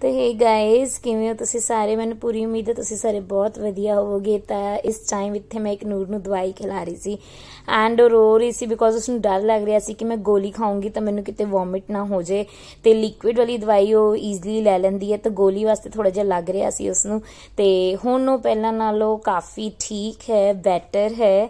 ਤੇ hey guys ਕਿਵੇਂ ਹੋ ਤੁਸੀਂ ਸਾਰੇ ਮੈਨੂੰ ਪੂਰੀ ਉਮੀਦ ਹੈ ਤੁਸੀਂ ਸਾਰੇ ਬਹੁਤ ਵਧੀਆ ਹੋਵੋਗੇ ਤਾਂ ਇਸ ਟਾਈਮ ਇੱਥੇ ਮੈਂ ਇੱਕ ਨੂਰ ਨੂੰ ਦਵਾਈ ਖਿਲਾ ਰਹੀ ਸੀ ਐਂਡ ਉਹ ਰੋ ਰਹੀ ਸੀ ਬਿਕੋਜ਼ ਉਸ ਨੂੰ ਡਰ ਲੱਗ ਰਿਹਾ ਸੀ ਕਿ ਮੈਂ ਗੋਲੀ ਖਾਉਂਗੀ ਤਾਂ ਮੈਨੂੰ ਕਿਤੇ ਵੋਮਿਟ ਨਾ ਹੋ ਜੇ ਤੇ ਲਿਕੁਇਡ ਵਾਲੀ ਦਵਾਈ ਉਹ ਈਜ਼ੀਲੀ ਲੈ ਲੈਂਦੀ ਹੈ ਤਾਂ ਗੋਲੀ ਵਾਸਤੇ ਥੋੜਾ ਜਿਹਾ ਲੱਗ ਰਿਹਾ ਸੀ ਉਸ ਨੂੰ ਤੇ ਹੁਣ ਉਹ ਪਹਿਲਾਂ ਨਾਲੋਂ ਕਾਫੀ ਠੀਕ ਹੈ ਬੈਟਰ ਹੈ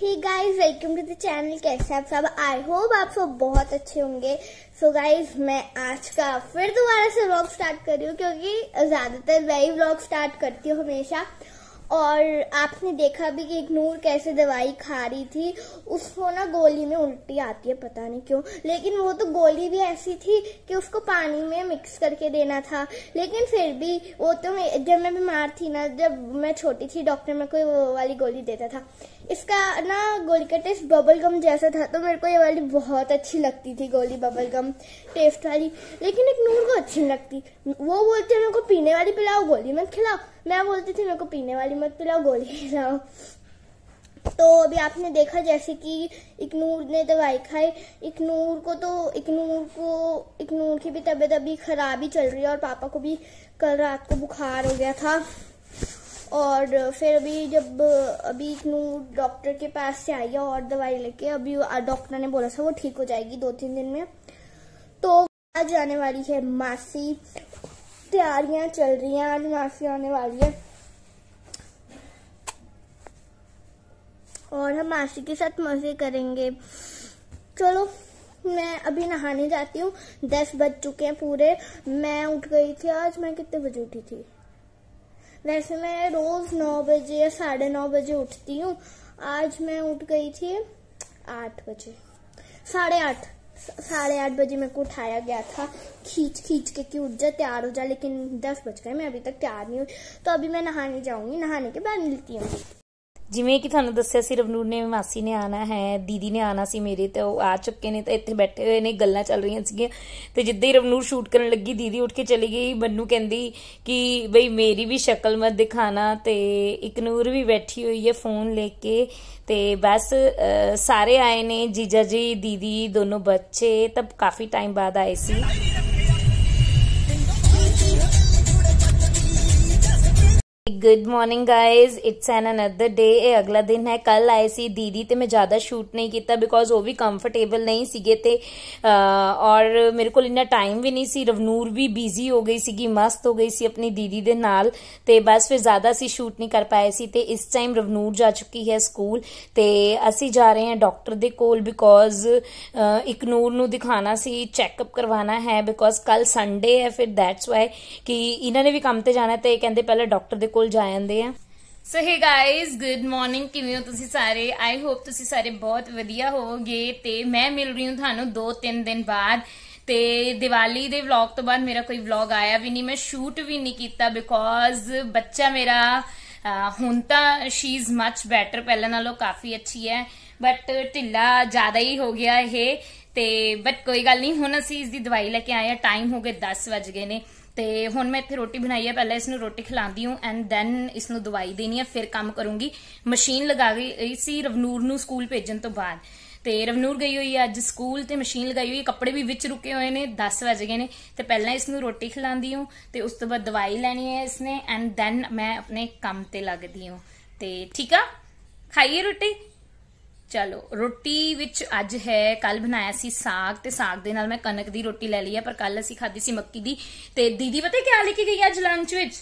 hey guys welcome to the channel कैसे आप सब आई होप आप सब बहुत अच्छे होंगे सो so गाइज मैं आज का फिर दोबारा से व्लॉग स्टार्ट कर रही हूँ क्योंकि ज़्यादातर मैं ही व्लॉग स्टार्ट करती हूँ हमेशा और आपने देखा भी कि एक नूर कैसे दवाई खा रही थी उसको ना गोली में उल्टी आती है पता नहीं क्यों लेकिन वो तो गोली भी ऐसी थी कि उसको पानी में मिक्स करके देना था लेकिन फिर भी वो तो मैं जब मैं बीमार थी ना जब मैं छोटी थी डॉक्टर में कोई वो वाली गोली देता था इसका ना गोली का टेस्ट बबल गम जैसा था तो मेरे को ये वाली बहुत अच्छी लगती थी गोली बबल गम टेस्ट वाली लेकिन एक नूर को अच्छी नहीं लगती वो बोलते मेरे को पीने वाली पिलाओ गोली मत खिलाओ मैं बोलती थी मेरे को पीने वाली मत पिलाओ गोली खिलाओ तो अभी आपने देखा जैसे कि इकनूर ने दवाई खाई इकनूर को तो इकनूर को इकनूर की भी तबीयत अभी खराब ही चल रही है और पापा को भी कल रात को बुखार हो गया था और फिर अभी जब अभी नू डॉक्टर के पास से आई और दवाई लेके अभी डॉक्टर ने बोला था वो ठीक हो जाएगी दो तीन दिन में तो आज आने वाली है मासी तैयारियां चल रही हैं आज मासी आने वाली है और हम मासी के साथ मजे करेंगे चलो मैं अभी नहाने जाती हूँ दस बज चुके हैं पूरे मैं उठ गई थी आज मैं कितने बजे उठी थी वैसे मैं रोज़ नौ बजे या साढ़े नौ बजे उठती हूँ आज मैं उठ गई थी आठ बजे साढ़े आठ साढ़े आठ बजे मेरे को उठाया गया था खींच खींच के कि उठ जा तैयार हो जा लेकिन दस बज गए मैं अभी तक तैयार नहीं हुई तो अभी मैं नहाने जाऊंगी नहाने के बाद मिलती हूँ ਜਿਵੇਂ ਕਿ ਤੁਹਾਨੂੰ ਦੱਸਿਆ ਸੀ ਰਵਨੂਰ ਨੇ ਮਾਸੀ ਨੇ ਆਣਾ ਹੈ ਦੀਦੀ ਨੇ ਆਣਾ ਸੀ ਮੇਰੇ ਤੇ ਉਹ ਆ ਚੁੱਕੇ ਨੇ ਤਾਂ ਇੱਥੇ ਬੈਠੇ ਹੋਏ ਨੇ ਗੱਲਾਂ ਚੱਲ ਰਹੀਆਂ ਸੀਗੀਆਂ ਤੇ ਜਿੱਦਾਂ ਹੀ ਰਵਨੂਰ ਸ਼ੂਟ ਕਰਨ ਲੱਗੀ ਦੀਦੀ ਉੱਠ ਕੇ ਚਲੀ ਗਈ ਬੰਨੂ ਕਹਿੰਦੀ ਕਿ ਬਈ ਮੇਰੀ ਵੀ ਸ਼ਕਲ ਮਤ ਦਿਖਾਣਾ ਤੇ ਇਕਨੂਰ ਵੀ ਬੈਠੀ ਹੋਈ ਹੈ ਫੋਨ ਲੈ ਕੇ ਤੇ ਬਸ ਸਾਰੇ ਆਏ ਨੇ ਜੀਜਾ ਜੀ ਦੀਦੀ ਦੋਨੋਂ ਬੱਚੇ ਤਾਂ ਕਾਫੀ ਟਾਈਮ ਬਾਅਦ ਆਏ ਸੀ good morning guys it's an another day अगला दिन है कल आए सी दीदी ते मैं ज़्यादा शूट नहीं किया बिकॉज वो भी कंफर्टेबल नहीं सीगे ते और मेरे को इन्ना टाइम भी नहीं सी रवनूर भी बिजी हो गई सी मस्त हो गई सी अपनी दीदी दे नाल ते बस फिर ज़्यादा सी शूट नहीं कर पाए सी ते इस टाइम रवनूर जा चुकी है स्कूल ते असी जा रहे हैं डॉक्टर दे कोल बिकॉज इकनूर नू दिखाना सी चेकअप करवाना है बिकॉज कल संडे है फिर दैट्स वाई कि इन्होंने भी कम ते जाना ते कहते पहले डॉक्टर दे ਕੋਲ ਜਾ ਜਾਂਦੇ ਆ so hey guys good morning ਕਿਵੇਂ ਹੋ ਤੁਸੀਂ ਸਾਰੇ ਆਈ ਹੋਪ ਤੁਸੀਂ ਸਾਰੇ ਬਹੁਤ ਵਧੀਆ ਹੋਵੋਗੇ ਤੇ ਮੈਂ ਮਿਲ ਰਹੀ ਹਾਂ ਤੁਹਾਨੂੰ 2-3 ਦਿਨ ਬਾਅਦ ਤੇ ਦੀਵਾਲੀ ਦੇ ਵਲੌਗ ਤੋਂ ਬਾਅਦ ਮੇਰਾ ਕੋਈ ਵਲੌਗ ਆਇਆ ਵੀ ਨਹੀਂ ਮੈਂ ਸ਼ੂਟ ਵੀ ਨਹੀਂ ਕੀਤਾ ਬਿਕੋਜ਼ ਬੱਚਾ ਮੇਰਾ ਹੁਣ ਤਾਂ ਸ਼ੀ ਇਜ਼ ਮੱਚ ਬੈਟਰ ਪਹਿਲਾਂ ਨਾਲੋਂ ਕਾਫੀ ਅੱਛੀ ਹੈ ਬਟ ਢਿੱਲਾ ਜ਼ਿਆਦਾ ਹੀ ਹੋ ਗਿਆ ਇਹ ਤੇ ਬਟ ਕੋਈ ਗੱਲ ਨਹੀਂ ਹੁਣ ਅਸੀਂ ਇਸ ਦੀ ਦਵਾਈ ਲੈ ਕੇ ਆਏ ਆ ਟਾਈਮ ਹੋ ਗਏ 10 ਵਜ ਗਏ ਨੇ ਤੇ ਹੁਣ ਮੈਂ ਇੱਥੇ ਰੋਟੀ ਬਣਾਈ ਹੈ ਪਹਿਲਾਂ ਇਸ ਨੂੰ ਰੋਟੀ ਖਿਲਾਉਂਦੀ ਹਾਂ ਐਂਡ ਦੈਨ ਇਸ ਨੂੰ ਦਵਾਈ ਦੇਣੀ ਹੈ ਫਿਰ ਕੰਮ ਕਰੂੰਗੀ ਮਸ਼ੀਨ ਲਗਾ ਗਈ ਸੀ ਰਵਨੂਰ ਨੂੰ ਸਕੂਲ ਭੇਜਣ ਤੋਂ ਬਾਅਦ ਤੇ ਰਵਨੂਰ ਗਈ ਹੋਈ ਹੈ ਅੱਜ ਸਕੂਲ ਤੇ ਮਸ਼ੀਨ ਲਗਾਈ ਹੋਈ ਹੈ ਕੱਪੜੇ ਵੀ ਵਿੱਚ ਰੁਕੇ ਹੋਏ ਨੇ 10 ਵਜ ਗਏ ਨੇ ਤੇ ਪਹਿਲਾਂ ਇਸ ਨੂੰ ਰੋਟੀ ਖਿਲਾਉਂਦੀ ਹਾਂ ਤੇ ਉਸ ਤੋਂ ਬਾਅਦ ਦਵਾਈ ਲੈਣੀ ਹੈ ਇਸਨੇ ਐਂਡ ਦੈਨ ਮੈਂ ਆਪਣੇ ਕੰਮ ਤੇ ਲੱਗਦੀ ਹਾਂ ਤੇ ਠੀਕ ਆ ਖਾਈਏ ਰੋਟੀ ਚਲੋ ਰੋਟੀ ਵਿੱਚ ਅੱਜ ਹੈ ਕੱਲ ਬਣਾਇਆ ਸੀ ਸਾਗ ਤੇ ਸਾਗ ਦੇ ਨਾਲ ਮੈਂ ਕਣਕ ਦੀ ਰੋਟੀ ਲੈ ਲਈ ਹੈ ਪਰ ਕੱਲ ਅਸੀਂ ਖਾਧੀ ਸੀ ਮੱਕੀ ਦੀ ਤੇ ਦੀਦੀ ਪਤਾ ਕੀ ਲੈ ਕੇ ਗਈ ਅੱਜ ਲੰਚ ਵਿੱਚ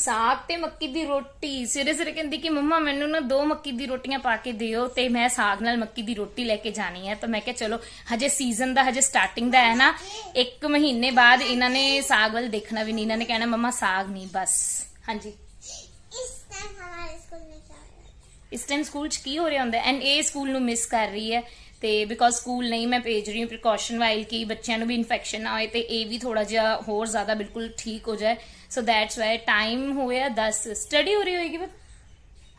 ਸਾਗ ਤੇ ਮੱਕੀ ਦੀ ਰੋਟੀ ਸਿਰੇ ਸਿਰੇ ਕਹਿੰਦੀ ਕਿ ਮੰਮਾ ਮੈਨੂੰ ਨਾ ਦੋ ਮੱਕੀ ਦੀ ਰੋਟੀਆਂ ਪਾ ਕੇ ਦਿਓ ਤੇ ਮੈਂ ਸਾਗ ਨਾਲ ਮੱਕੀ ਦੀ ਰੋਟੀ ਲੈ ਕੇ ਜਾਣੀ ਹੈ ਤਾਂ ਮੈਂ ਕਿਹਾ ਚਲੋ ਹਜੇ ਸੀਜ਼ਨ ਦਾ ਹਜੇ ਸਟਾਰਟਿੰਗ ਦਾ ਹੈ ਨਾ ਇੱਕ ਮਹੀਨੇ ਬਾਅਦ ਇਹਨਾਂ ਨੇ ਸਾਗ ਵੱਲ ਦੇਖਣਾ ਵੀ ਨਹੀਂ ਇਹਨਾਂ ਨੇ ਕਹਿਣਾ ਮੰਮਾ ਸਾਗ ਨਹੀਂ ਬਸ ਹਾਂਜੀ ਇਸ ਟਾਈਮ ਸਕੂਲ 'ਚ ਕੀ ਹੋ ਰਿਹਾ ਹੁੰਦਾ ਐਂਡ ਇਹ ਸਕੂਲ ਨੂੰ ਮਿਸ ਕਰ ਰਹੀ ਹੈ ਤੇ ਬਿਕੋਜ਼ ਸਕੂਲ ਨਹੀਂ ਮੈਂ ਭੇਜ ਰਹੀ ਹਾਂ ਪ੍ਰੀਕਾਸ਼ਨ ਵਾਈਲ ਕਿ ਬੱਚਿਆਂ ਨੂੰ ਵੀ ਇਨਫੈਕਸ਼ਨ ਨਾ ਹੋਏ ਤੇ ਇਹ ਵੀ ਥੋੜਾ ਜਿਹਾ ਹੋਰ ਜ਼ਿਆਦਾ ਬਿਲਕੁਲ ਠੀਕ ਹੋ ਜਾਏ ਸੋ ਦੈਟਸ ਵਾਈ ਟਾਈਮ ਹੋਇਆ 10 ਸਟੱਡੀ ਹੋ ਰਹੀ ਹੋਏਗੀ ਬਸ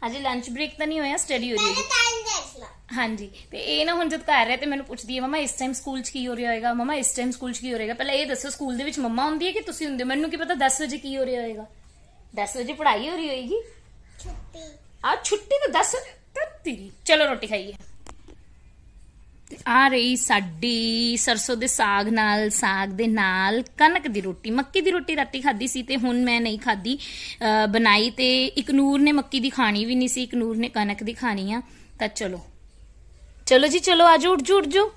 ਹਾਂਜੀ ਲੰਚ ਬ੍ਰੇਕ ਤਾਂ ਨਹੀਂ ਹੋਇਆ ਸਟੱਡੀ ਹੋ ਰਹੀ ਹੈ ਹਾਂਜੀ ਤੇ ਇਹ ਨਾ ਹੁਣ ਜਦ ਕਰ ਰਹੇ ਤੇ ਮੈਨੂੰ ਪੁੱਛਦੀ ਹੈ ਮਮਾ ਇਸ ਟਾਈਮ ਸਕੂਲ 'ਚ ਕੀ ਹੋ ਰਿਹਾ ਹੋਏਗਾ ਮਮਾ ਇਸ ਟਾਈਮ ਸਕੂਲ 'ਚ ਕੀ ਹੋ ਰਿਹਾ ਪਹਿਲਾਂ ਇਹ ਦੱਸੋ ਸਕੂਲ ਦੇ ਵਿੱਚ ਮਮਾ ਹੁੰਦੀ ਹੈ ਕਿ ਤੁਸੀਂ ਹੁੰਦੇ ਮੈਨੂੰ ਕੀ ਪਤਾ 10 ਵਜੇ ਕੀ ਹੋ ਰਿਹਾ ਹੋਏਗਾ 10 ਵਜੇ ਪੜ੍ਹਾਈ ਹੋ ਰਹੀ ਹੋਏਗੀ ਛੁੱਟੀ आज छुट्टी तो दस तेरी चलो रोटी खाइए ਆ ਰਹੀ ਸਾਡੀ ਸਰਸੋਂ ਦੇ ਸਾਗ ਨਾਲ ਸਾਗ ਦੇ ਨਾਲ ਕਣਕ ਦੀ ਰੋਟੀ ਮੱਕੀ ਦੀ ਰੋਟੀ ਰਾਤੀ ਖਾਦੀ ਸੀ ਤੇ ਹੁਣ ਮੈਂ ਨਹੀਂ ਖਾਦੀ ਬਣਾਈ ਤੇ ਇਕਨੂਰ ਨੇ ਮੱਕੀ ਦੀ ਖਾਣੀ ਵੀ ਨਹੀਂ ਸੀ ਇਕਨੂਰ ਨੇ ਕਣਕ ਦੀ ਖਾਣੀ ਆ ਤਾਂ ਚਲੋ ਚਲੋ ਜੀ ਚਲੋ ਆਜੋ ਉੱਠ ਜੋ ਉੱਠ ਜੋ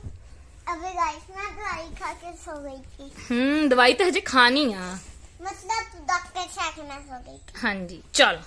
ਅਬੇ ਗਾਇਸ ਮੈਂ ਦਵਾਈ ਖਾ ਕੇ ਸੋ ਗਈ ਸੀ ਹੂੰ ਦਵਾਈ ਤਾਂ ਹਜੇ ਖਾਣੀ ਆ ਮਤਲਬ ਡਾਕਟਰ ਚੈੱਕ ਮੈਂ ਸੋ ਗਈ ਹਾਂਜੀ ਚਲੋ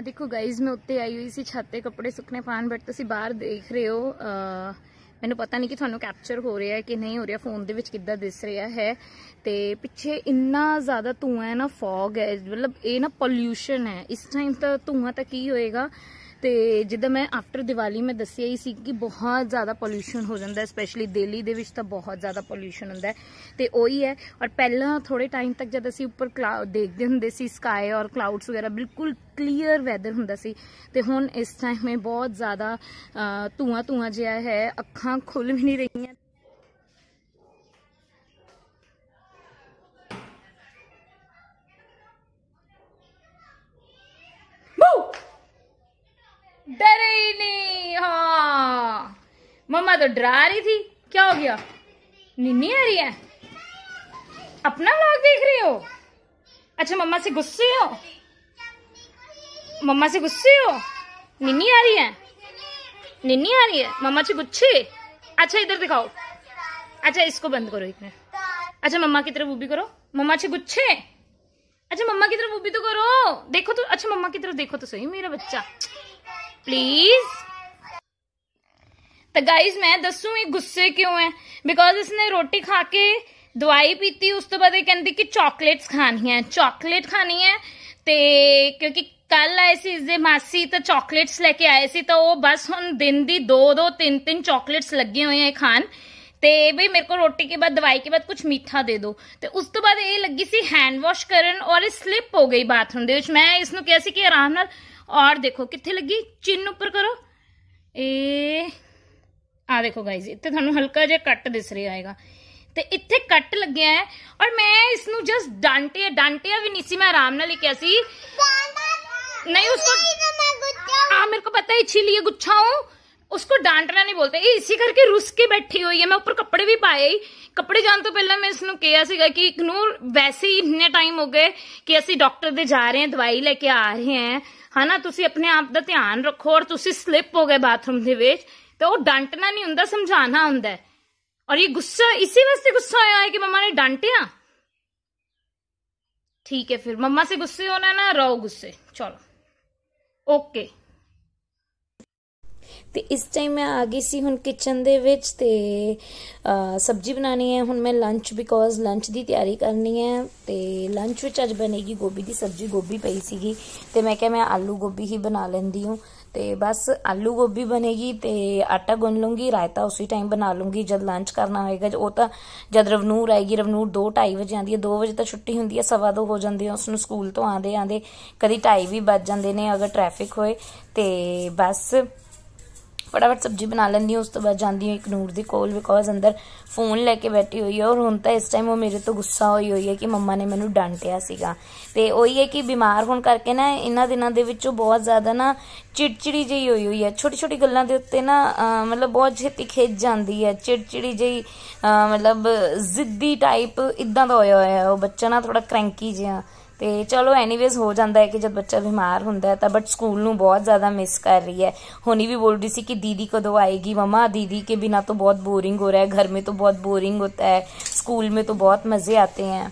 ਆ ਦੇਖੋ ਗਾਈਜ਼ ਮੈਂ ਉੱਤੇ ਆਈ ਹੋਈ ਸੀ ਛੱਤ ਤੇ ਕੱਪੜੇ ਸੁੱਕਣੇ ਪਾਣ ਬਟ ਤੁਸੀਂ ਬਾਹਰ ਦੇਖ ਰਹੇ ਹੋ ਮੈਨੂੰ ਪਤਾ ਨਹੀਂ ਕਿ ਤੁਹਾਨੂੰ ਕੈਪਚਰ ਹੋ ਰਿਹਾ ਹੈ ਕਿ ਨਹੀਂ ਹੋ ਰਿਹਾ ਫੋਨ ਦੇ ਵਿੱਚ ਕਿੱਦਾਂ ਦਿਸ ਰਿਹਾ ਹੈ ਤੇ ਪਿੱਛੇ ਇੰਨਾ ਜ਼ਿਆਦਾ ਧੂਆਂ ਹੈ ਨਾ ਫੌਗ ਹੈ ਮਤਲਬ ਇਹ ਨਾ ਪੋਲੂਸ਼ਨ ਹੈ ਇਸ ਟਾਈਮ ਤਾਂ ਧੂਆਂ ਤਾਂ ਕੀ ਹੋਏਗਾ ਤੇ ਜਿੱਦਾਂ ਮੈਂ ਆਫਟਰ ਦੀਵਾਲੀ ਮੈਂ ਦੱਸਿਆ ਹੀ ਸੀ ਕਿ ਬਹੁਤ ਜ਼ਿਆਦਾ ਪੋਲੂਸ਼ਨ ਹੋ ਜਾਂਦਾ ਸਪੈਸ਼ਲੀ ਦਿੱਲੀ ਦੇ ਵਿੱਚ ਤਾਂ ਬਹੁਤ ਜ਼ਿਆਦਾ ਪੋਲੂਸ਼ਨ ਹੁੰਦਾ ਤੇ ਉਹੀ ਹੈ ਔਰ ਪਹਿਲਾਂ ਥੋੜੇ ਟਾਈਮ ਤੱਕ ਜਦ ਅਸੀਂ ਉੱਪਰ ਦੇਖਦੇ ਹੁੰਦੇ ਸੀ ਸਕਾਈ ਔਰ ਕਲਾਉਡਸ ਵਗੈਰਾ ਬਿਲਕੁਲ ਕਲੀਅਰ ਵੈਦਰ ਹੁੰਦਾ ਸੀ ਤੇ ਹੁਣ ਇਸ ਟਾਈਮ ਮੇ ਬਹੁਤ ਜ਼ਿਆਦਾ ਧੂਆਂ ਧੂਆਂ ਜਿਹਾ ਹੈ ਅੱਖਾਂ ਖੁੱਲ ਵੀ ਨਹੀਂ ਰਹੀਆਂ डरे ही नहीं हाँ मम्मा तो डरा रही थी क्या हो गया निन्नी आ रही है अपना व्लॉग देख रही हो अच्छा मम्मा से गुस्से हो मम्मा से गुस्से हो निन्नी आ रही है निन्नी आ रही है मम्मा से गुच्छे अच्छा इधर दिखाओ अच्छा इसको बंद करो इतने अच्छा मम्मा की तरफ वो भी करो मम्मा से गुच्छे अच्छा मम्मा की तरफ वो भी तो करो देखो तो अच्छा मम्मा की तरफ देखो तो सही मेरा बच्चा प्लीज तो गाइज मैं दसू ये गुस्से क्यों है बिकॉज इसने रोटी खा के दवाई पीती उस तो बाद कहती कि चॉकलेट्स खानी है चॉकलेट खानी है ते क्योंकि कल आए थे इस मासी तो चॉकलेट्स लेके आए थे तो वह बस हम दिन की दो दो तीन तीन चॉकलेट्स लगे हुए हैं खान ते भी मेरे को रोटी के बाद दवाई के बाद कुछ मीठा दे दो ते उस तो उस लगी सी हैंड वॉश करन और स्लिप हो गई बाथरूम मैं इसनों कहा कि आराम और देखो कितने लगी चिन्ह उपर करो ए आ देखो गाई इतने थानू हल्का जहा कट दिस रहा है तो इतने कट लगे है और मैं इसन जस्ट डांटे डांटिया भी नहीं मैं आराम लिखे नहीं उसको हाँ मेरे को पता है छिली गुच्छा हूँ उसको डांटना नहीं बोलते इसी करके रुस के बैठी हुई है मैं ऊपर कपड़े भी पाए कपड़े जाने तो पहले मैं इसनों कहा कि इकनू वैसे ही इन्ने टाइम हो गए कि असि डॉक्टर दे जा रहे हैं दवाई लेके आ रहे हैं है हाँ ना तुम अपने आप का ध्यान रखो और तुम स्लिप हो गए बाथरूम के तो वह डांटना नहीं होंगे समझाना होंगे और ये गुस्सा इसी वास्ते गुस्सा होया कि मम्मा ने डांटिया ठीक है फिर मम्मा से गुस्से होना ना रहो गुस्से चलो ओके ਤੇ ਇਸ ਟਾਈਮ ਮੈਂ ਆ ਗਈ ਸੀ ਹੁਣ ਕਿਚਨ ਦੇ ਵਿੱਚ ਤੇ ਸਬਜ਼ੀ ਬਣਾਣੀ ਹੈ ਹੁਣ ਮੈਂ ਲੰਚ ਬਿਕੋਜ਼ ਲੰਚ ਦੀ ਤਿਆਰੀ ਕਰਨੀ ਹੈ ਤੇ ਲੰਚ ਵਿੱਚ ਅੱਜ ਬਣੇਗੀ ਗੋਭੀ ਦੀ ਸਬਜ਼ੀ ਗੋਭੀ ਪਈ ਸੀਗੀ ਤੇ ਮੈਂ ਕਿਹਾ ਮੈਂ ਆਲੂ ਗੋਭੀ ਹੀ ਬਣਾ ਲੈਂਦੀ ਹਾਂ ਤੇ ਬਸ ਆਲੂ ਗੋਭੀ ਬਨੇਗੀ ਤੇ ਆਟਾ ਗੁੰਨ ਲੂੰਗੀ ਰਾਇਤਾ ਉਸੇ ਟਾਈਮ ਬਣਾ ਲੂੰਗੀ ਜਦ ਲੰਚ ਕਰਨਾ ਹੋਏਗਾ ਉਹ ਤਾਂ ਜਦ ਰਵਨੂਰ ਆਏਗੀ ਰਵਨੂਰ 2:30 ਵਜੇ ਆਂਦੀ ਹੈ 2 ਵਜੇ ਤਾਂ ਛੁੱਟੀ ਹੁੰਦੀ ਹੈ ਸਵਾ 2 ਹੋ ਜਾਂਦੇ ਆ ਉਸ ਨੂੰ ਸਕੂਲ ਤੋਂ ਆਂਦੇ ਆਂਦੇ ਕਦੀ 2:30 ਵੀ ਵੱਜ ਜਾਂਦੇ ਨੇ ਅਗਰ ਟ੍ਰੈਫਿਕ ਹੋਏ ਤੇ ਬਸ ਫਟਾਫਟ ਸਬਜ਼ੀ ਬਣਾ ਲੈਂਦੀ ਹਾਂ ਉਸ ਤੋਂ ਬਾਅਦ ਜਾਂਦੀ ਹਾਂ ਇੱਕ ਨੂਰ ਦੇ ਕੋਲ ਬਿਕੋਜ਼ ਅੰਦਰ ਫੋਨ ਲੈ ਕੇ ਬੈਠੀ ਹੋਈ ਹੈ ਔਰ ਹੁਣ ਤਾਂ ਇਸ ਟਾਈਮ ਉਹ ਮੇਰੇ ਤੋਂ ਗੁੱਸਾ ਹੋਈ ਹੋਈ ਹੈ ਕਿ ਮੰਮਾ ਨੇ ਮੈਨੂੰ ਡਾਂਟਿਆ ਸੀਗਾ ਤੇ ਉਹੀ ਹੈ ਕਿ ਬਿਮਾਰ ਹੋਣ ਕਰਕੇ ਨਾ ਇਹਨਾਂ ਦਿਨਾਂ ਦੇ ਉਹ ਬਹੁਤ ਜ਼ਿਆਦਾ ਨਾ ਚਿੜਚਿੜੀ ਜਿਹੀ ਹੋਈ ਹੋਈ ਹੈ ਛੋਟੀ ਛੋਟੀ ਗੱਲਾਂ ਦੇ ਉੱਤੇ ਨਾ ਮਤਲਬ ਬਹੁਤ ਛੇਤੀ ਖਿੱਚ ਜਾਂਦੀ ਹੈ ਚਿੜਚਿੜੀ ਜਿਹੀ ਮਤਲਬ ਜ਼ਿੱਦੀ ਟਾਈਪ ਇਦਾਂ ਦਾ ਹੋਇਆ ਹੋਇਆ ਹੈ ਉਹ ਬੱਚਾ ਨਾ ਥੋੜਾ ਕ੍ਰੈਂਕੀ ਜਿਹਾ तो चलो एनीवेज़ हो ਜਾਂਦਾ ਹੈ ਕਿ ਜਦ ਬੱਚਾ ਬਿਮਾਰ ਹੁੰਦਾ ਹੈ ਤਾਂ ਬਟ ਸਕੂਲ ਨੂੰ ਬਹੁਤ ਜ਼ਿਆਦਾ ਮਿਸ ਕਰ है होनी भी बोल रही थी कि दीदी कदों आएगी ममा दीदी के बिना तो बहुत बोरिंग हो रहा है घर में तो बहुत बोरिंग होता है स्कूल में तो बहुत मज़े आते हैं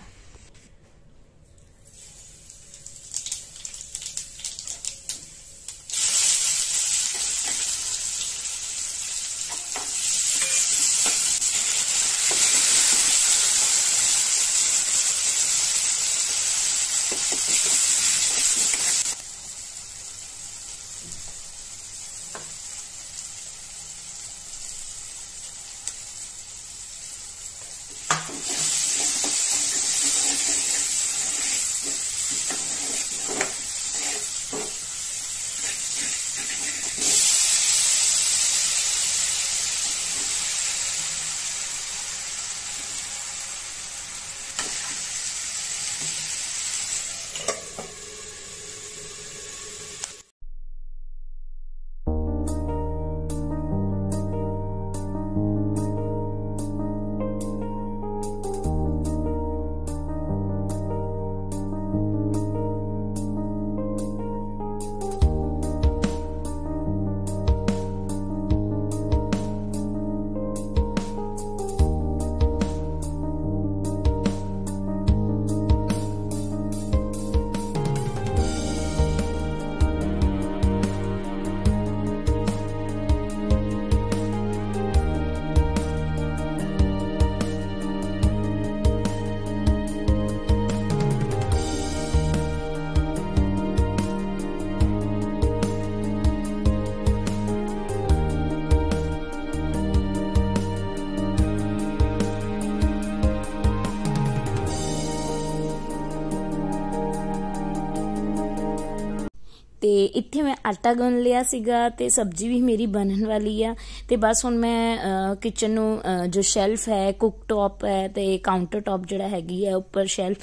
ਤੇ ਇੱਥੇ ਮੈਂ ਆਟਾ ਗੁੰਨ ਲਿਆ ਸੀਗਾ ਤੇ ਸਬਜ਼ੀ ਵੀ ਮੇਰੀ ਬਣਨ ਵਾਲੀ ਆ ਤੇ ਬਸ ਹੁਣ ਮੈਂ ਕਿਚਨ ਨੂੰ ਜੋ ਸ਼ੈਲਫ ਹੈ ਕੁੱਕ ਟਾਪ ਹੈ ਤੇ ਕਾਊਂਟਰ ਟਾਪ ਜਿਹੜਾ ਹੈਗੀ ਹੈ ਉੱਪਰ ਸ਼ੈਲਫ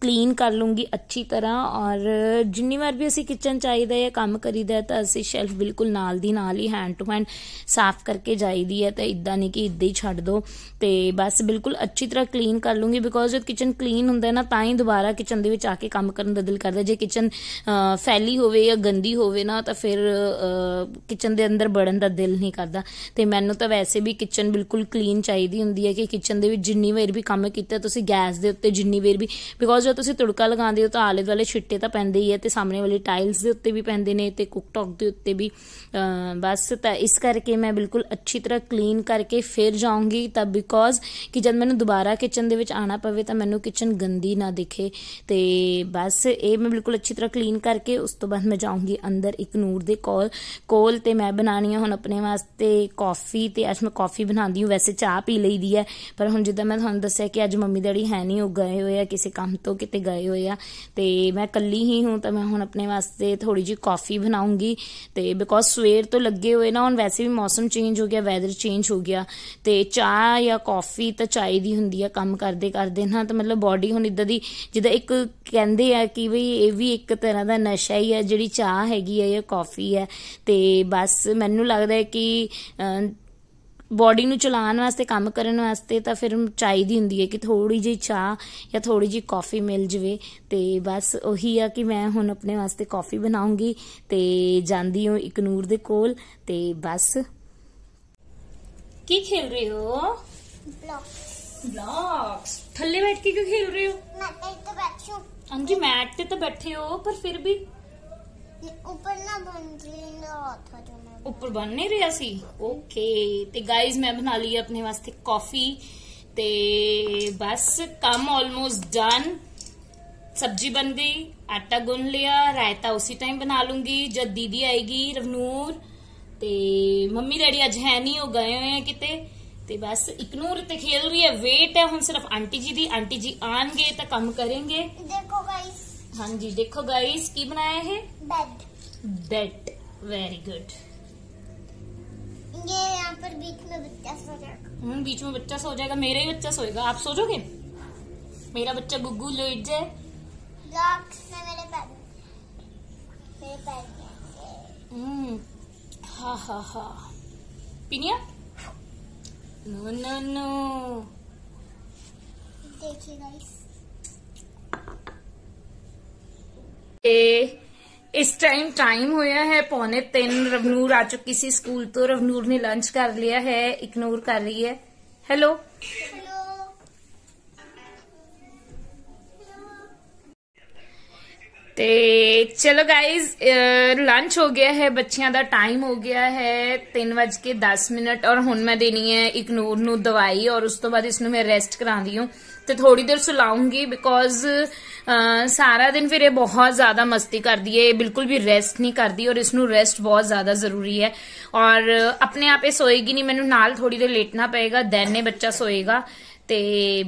ਕਲੀਨ ਕਰ ਲੂੰਗੀ ਅੱਛੀ ਤਰ੍ਹਾਂ ਔਰ ਜਿੰਨੀ ਵਾਰ ਵੀ ਅਸੀਂ ਕਿਚਨ ਚਾਹੀਦਾ ਹੈ ਕੰਮ ਕਰੀਦਾ ਤਾਂ ਅਸੀਂ ਸ਼ੈਲਫ ਬਿਲਕੁਲ ਨਾਲ ਦੀ ਨਾਲ ਹੀ ਹੈਂਡ ਟੂ ਹੈਂਡ ਸਾਫ਼ ਕਰਕੇ ਜਾਈਦੀ ਹੈ ਤਾਂ ਇਦਾਂ ਨਹੀਂ ਕਿ ਇਦਾਂ ਹੀ ਛੱਡ ਦੋ ਤੇ ਬਸ ਬਿਲਕੁਲ ਅੱਛੀ ਤਰ੍ਹਾਂ ਕਲੀਨ ਕਰ ਲੂੰਗੀ ਬਿਕੋਜ਼ ਜਦ ਕਿਚਨ ਕਲੀਨ ਹੁੰਦਾ ਨਾ ਤਾਂ ਹੀ ਦੁਬਾਰਾ ਕਿਚਨ ਦੇ ਵਿੱਚ ਆ ਕੇ ਕੰਮ ਕਰਨ ਦਾ ਦਿਲ ਕਰਦਾ ਜੇ ਕਿਚਨ ਫੈਲੀ ਹੋਵੇ ਜਾਂ ਗੰਦੀ ਹੋਵੇ ਨਾ ਤਾਂ ਫਿਰ ਕਿਚਨ ਦੇ ਅੰਦਰ ਬੜਨ ਦਾ ਦਿਲ ਨਹੀਂ ਕਰਦਾ ਤੇ ਮੈਨੂੰ ਤਾਂ ਵੈਸੇ ਵੀ ਕਿਚਨ ਬਿਲਕੁਲ ਕਲੀਨ ਚਾਹੀਦੀ ਹੁੰਦੀ ਹੈ ਕਿ ਕਿਚਨ ਦੇ ਵਿੱਚ ਜਿੰਨੀ ਵਾਰ ਵੀ ਕੰਮ ਕੀਤਾ ਤੁਸੀਂ ਗੈਸ ਦੇ ਉੱਤੇ ਜਿੰਨੀ ਵਾਰ ਵੀ ਬਿਕੋਜ਼ ਜਦੋਂ ਤੁਸੀਂ ਤੁੜਕਾ ਲਗਾਉਂਦੇ ਹੋ ਤਾਂ ਆਲੇ ਦੁਆਲੇ ਛਿੱਟੇ ਤਾਂ ਪੈਂਦੇ ਹੀ ਹੈ ਤੇ ਸਾਹਮਣੇ ਵਾਲੀ ਟਾਈਲਸ ਦੇ ਉੱਤੇ ਵੀ ਪੈਂਦੇ ਨੇ ਤੇ ਕੁਕਟੌਕ ਦੇ ਉੱਤੇ ਵੀ ਬਸ ਤਾਂ ਇਸ ਕਰਕੇ ਮੈਂ ਬਿਲਕੁਲ ਅੱਛੀ ਤਰ੍ਹਾਂ ਕਲੀਨ ਕਰਕੇ ਫਿਰ ਜਾਉਂਗੀ ਤਾਂ ਬਿਕੋਜ਼ ਕਿ ਜਦ ਮੈਨੂੰ ਦੁਬਾਰਾ ਕਿਚਨ ਦੇ ਵਿੱਚ ਆਣਾ ਪਵੇ ਤਾਂ ਮੈਨੂੰ ਕਿਚਨ ਗੰਦੀ ਨਾ ਦਿਖੇ ਤੇ ਬਸ ਇਹ ਮੈਂ ਬਿਲਕੁਲ ਅੱਛੀ ਤਰ੍ਹਾਂ ਕਲੀਨ ਕਰਕੇ ਉਸ ਤੋਂ ਬਾਅਦ ਮੈਂ ਜਾਉਂਗੀ ਅੰਦਰ ਇੱਕ ਨੂਰ ਦੇ ਕੋਲ ਕੋਲ ਤੇ ਮੈਂ ਬਣਾਣੀ ਹੈ ਹੁਣ ਆਪਣੇ ਵਾਸਤੇ ਕਾਫੀ ਤੇ ਅੱਜ ਮੈਂ ਕਾਫੀ ਬਣਾਉਂਦੀ ਹਾਂ ਵੈਸੇ ਚਾਹ ਪੀ ਲਈਦੀ ਹੈ ਪਰ ਹੁਣ ਜਿੱਦਾਂ ਮੈਂ ਤੁਹਾਨੂੰ ਦੱਸਿਆ ਕਿ ਅੱਜ ਮੰਮੀ ਡੈਡੀ ਹੈ ਨਹੀਂ ਉਹ ਗਏ ਹੋਏ ਆ ਕਿਸੇ ਕੰਮ ਤੋਂ ਕਿਤੇ ਗਏ ਹੋਏ ਆ ਤੇ ਮੈਂ ਕੱਲੀ ਹੀ ਹੂੰ ਤਾਂ ਮੈਂ ਹੁਣ ਆਪਣੇ ਵਾਸਤੇ ਥੋੜੀ ਜੀ ਕਾਫੀ ਬਣਾਉਂਗੀ ਤੇ ਬਿਕੋਜ਼ ਸਵੇਰ ਤੋਂ ਲੱਗੇ ਹੋਏ ਨਾ ਹੁਣ ਵੈਸੇ ਵੀ ਮੌਸਮ ਚੇਂਜ ਹੋ ਗਿਆ ਵੈਦਰ ਚੇਂਜ ਹੋ ਗਿਆ ਤੇ ਚਾਹ ਜਾਂ ਕਾਫੀ ਤਾਂ ਚਾਹੀਦੀ ਹੁੰਦੀ ਆ ਕੰਮ ਕਰਦੇ ਕਰਦੇ ਨਾ ਤਾਂ ਮਤਲਬ ਬਾਡੀ ਹੁਣ ਇਦਾਂ ਦੀ ਜਿੱਦਾਂ ਇੱਕ ਕਹਿੰਦੇ ਆ ਕਿ ਵੀ ਇਹ ਵੀ ਇੱਕ ਤਰ੍ਹਾਂ ਦਾ ਨਸ਼ਾ ਹੀ ਆ ਜਿਹੜੀ ਚਾਹ ਹੈਗੀ ਆ ਜਾਂ ਕਾਫੀ ਹੈ ਤੇ ਬਸ ਮੈਨੂੰ ਲੱਗਦਾ ਹੈ ਕਿ ਬੋਡੀ ਨੂੰ ਚਲਾਉਣ ਵਾਸਤੇ ਕੰਮ ਕਰਨ ਵਾਸਤੇ ਤਾਂ ਫਿਰ ਚਾਹੀਦੀ ਹੁੰਦੀ ਹੈ ਕਿ ਥੋੜੀ ਜਿਹੀ ਚਾਹ ਜਾਂ ਥੋੜੀ ਜਿਹੀ ਕਾਫੀ ਮਿਲ ਜਵੇ ਤੇ ਬਸ ਉਹੀ ਆ ਕਿ ਮੈਂ ਹੁਣ ਆਪਣੇ ਵਾਸਤੇ ਕਾਫੀ ਬਣਾਉਂਗੀ ਤੇ ਜਾਂਦੀ ਹਾਂ ਇੱਕ ਨੂਰ ਦੇ ਕੋਲ ਤੇ ਬਸ ਕੀ ਖੇਲ ਰਹੇ ਹੋ ਬਲੌਕਸ ਬਲੌਕਸ ਥੱਲੇ ਬੈਠ ਕੇ ਕਿਉਂ ਖੇਲ ਰਹੇ ਹੋ ਮੈਂ ਤੇ ਬੈਠੀ ਹਾਂ ਹਾਂਜੀ ਮੈਟ ਤੇ ਤਾਂ ਬੈਠੇ ਹੋ ਪਰ ਫਿਰ ਵੀ ਉੱਪਰ ਬਣ ਨਹੀਂ ਰਿਹਾ ਸੀ ਓਕੇ ਤੇ ਗਾਇਜ਼ ਮੈਂ ਬਣਾ ਲਈ ਆਪਣੇ ਵਾਸਤੇ ਕਾਫੀ ਤੇ ਬਸ ਕੰਮ ਆਲਮੋਸਟ ਡਨ सब्जी बन गई आटा गुन लिया रायता उसी टाइम बना लूंगी जब दीदी आएगी रवनूर ते मम्मी डैडी अज है नहीं वो गए हुए हैं किते ਤੇ ਬਸ ਇਗਨੋਰ ਤੇ ਖੇਲ ਰਹੀ ਹੈ ਵੇਟ ਹੈ ਹੁਣ ਸਿਰਫ ਆਂਟੀ ਜੀ ਦੀ ਆਂਟੀ ਜੀ ਆਣਗੇ ਤਾਂ ਕੰਮ ਕਰਨਗੇ ਦੇਖੋ ਗਾਇਸ ਹਾਂਜੀ ਦੇਖੋ ਗਾਇਸ ਕੀ ਬਣਾਇਆ ਹੈ ਬੈਡ बेट वेरी गुड ये यहाँ पर बीच में बच्चा सो जाएगा हम्म, बीच में बच्चा सो जाएगा मेरा ही बच्चा सोएगा आप सो जाओगे मेरा बच्चा गुग्गू लेट जाए मेरे पैर मेरे पैर हम्म, हा हा हा पिनिया नो नो नो देखिए गाइस ए इस टाइम टाइम होया है पौने तीन रवनूर आ चुकी सी स्कूल तो रवनूर ने लंच कर लिया है इग्नोर कर रही है हेलो ते चलो गाइज लंच हो गया है बच्चिया का टाइम हो गया है तीन बज के दस मिनट और हूं मैं देनी है इग्नोर नवाई और उस तो बाद इस मैं रेस्ट करा दी हूं ਤੇ ਥੋੜੀ ਦੇਰ ਸੁਲਾਉਂਗੀ ਬਿਕੋਜ਼ ਸਾਰਾ ਦਿਨ ਫਿਰ ਇਹ ਬਹੁਤ ਜ਼ਿਆਦਾ ਮਸਤੀ ਕਰਦੀ ਏ ਬਿਲਕੁਲ ਵੀ ਰੈਸਟ ਨਹੀਂ ਕਰਦੀ ਔਰ ਇਸ ਨੂੰ ਰੈਸਟ ਬਹੁਤ ਜ਼ਿਆਦਾ ਜ਼ਰੂਰੀ ਹੈ ਔਰ ਆਪਣੇ ਆਪ ਇਹ ਸੋਏਗੀ ਨਹੀਂ ਮੈਨੂੰ ਨਾਲ ਥੋੜੀ ਦੇਰ ਲੇਟਣਾ ਪਏਗਾ ਦੈਨ ਇਹ ਬੱਚਾ ਸੋਏਗਾ ਤੇ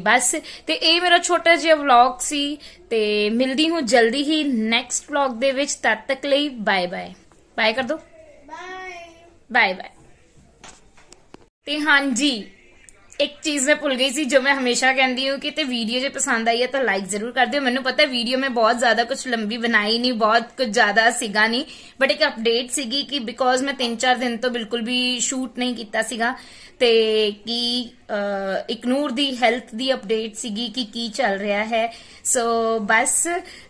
ਬਸ ਤੇ ਇਹ ਮੇਰਾ ਛੋਟਾ ਜਿਹਾ ਵਲੌਗ ਸੀ ਤੇ ਮਿਲਦੀ ਹੂੰ ਜਲਦੀ ਹੀ ਨੈਕਸਟ ਵਲੌਗ ਦੇ ਵਿੱਚ ਤਦ ਤੱਕ ਲਈ ਬਾਏ ਬਾਏ ਬਾਏ ਕਰ ਦੋ ਬਾਏ ਬਾਏ ਤੇ ਹਾਂਜੀ ਇੱਕ ਚੀਜ਼ ਮੈਂ ਭੁੱਲ ਗਈ ਸੀ ਜੋ ਮੈਂ ਹਮੇਸ਼ਾ ਕਹਿੰਦੀ ਹਾਂ ਕਿ ਤੇ ਵੀਡੀਓ ਜੇ ਪਸੰਦ ਆਈ ਹੈ ਤਾਂ ਲਾਈਕ ਜ਼ਰੂਰ ਕਰ ਦਿਓ ਮੈਨੂੰ ਪਤਾ ਵੀਡੀਓ ਮੈਂ ਬਹੁਤ ਜ਼ਿਆਦਾ ਕੁਝ ਲੰਬੀ ਬਣਾਈ ਨਹੀਂ ਬਹੁਤ ਕੁਝ ਜ਼ਿਆਦਾ ਸੀਗਾ ਨਹੀਂ ਬਟ ਇੱਕ ਅਪਡੇਟ ਸੀਗੀ ਕਿ ਬਿਕੋਜ਼ ਮੈਂ 3-4 ਦਿਨ ਤੋਂ ਬਿਲਕੁਲ ਵੀ ਸ਼ੂਟ ਨਹੀਂ ਕੀਤਾ ਸੀਗਾ ਤੇ ਕੀ ਇੱਕ ਨੂਰ ਦੀ ਹੈਲਥ ਦੀ ਅਪਡੇਟ ਸੀਗੀ ਕਿ ਕੀ ਚੱਲ ਰਿਹਾ ਹੈ ਸੋ ਬਸ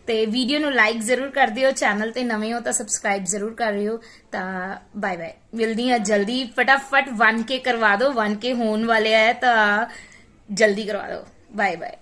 ਤੇ ਵੀਡੀਓ ਨੂੰ ਲਾਈਕ ਜ਼ਰੂਰ ਕਰ ਦਿਓ ਚੈਨਲ ਤੇ ਨਵੇਂ ਹੋ ਤਾਂ ਸਬਸਕ੍ਰਾਈਬ ਜ਼ਰੂਰ ਕਰ ਲਿਓ बाय बाय मिलदी हैं जल्दी फटाफट वन के करवा दो वन के होने वाले है तो जल्दी करवा दो बाय बाय